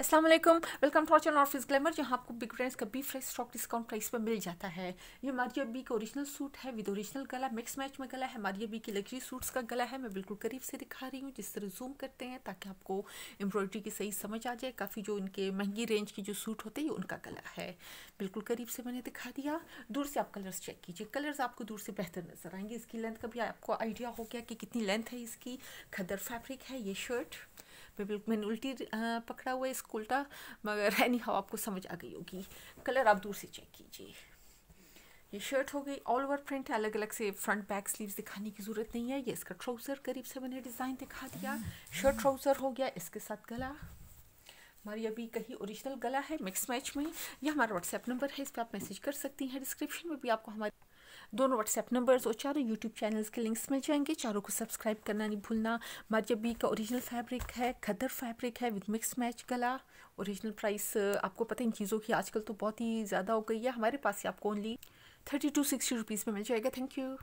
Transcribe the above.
Aslam welcome to channel office glamour जहाँ आपको big brands का बी फ्रेश स्टॉक डिस्काउंट प्राइस पर मिल जाता है ये हमारी अबी का ओरिजिनल सूट है विद ओरिजिनल गला मिक्स मैच में गला है हमारी अबी की लग्जरी सूट्स का गला है मैं बिल्कुल करीब से दिखा रही हूँ जिस तरह जूम करते हैं ताकि आपको एम्ब्रॉयडरी की सही समझ आ जाए काफ़ी जो इनके महंगी रेंज के जो सूट होते हैं ये उनका गला है बिल्कुल करीब से मैंने दिखा दिया दूर से आप कलर्स चेक कीजिए कलर्स आपको दूर से बेहतर नजर आएंगे इसकी लेंथ का भी आपको आइडिया हो गया कि कितनी लेंथ है इसकी खदर फैब्रिक है ये शर्ट मैं बिल्कुल मैंने उल्टी पकड़ा हुआ है इसको उल्टा मगर एनी हाउ आपको समझ आ गई होगी कलर आप दूर से चेक कीजिए ये शर्ट हो गई ऑल ओवर प्रिंट अलग अलग से फ्रंट बैक स्लीव्स दिखाने की ज़रूरत नहीं है ये इसका ट्राउज़र करीब से मैंने डिज़ाइन दिखा दिया शर्ट ट्राउज़र हो गया इसके साथ गला हमारी अभी कहीं ओरिजिनल गला है मिक्स मैच में यह हमारा व्हाट्सएप नंबर है इस पर आप मैसेज कर सकती हैं डिस्क्रिप्शन में भी आपको हमारे दोनों व्हाट्सएप नंबर्स और चारों यूट्यूब चैनल्स के लिंक्स मिल जाएंगे चारों को सब्सक्राइब करना नहीं भूलना मजबी का ओरिजिनल फैब्रिक है खदर फैब्रिक है विद मिक्स मैच गला ओरिजिनल प्राइस आपको पता है इन चीज़ों की आजकल तो बहुत ही ज़्यादा हो गई है हमारे पास ही आपको only thirty two sixty rupees में मिल जाएगा थैंक यू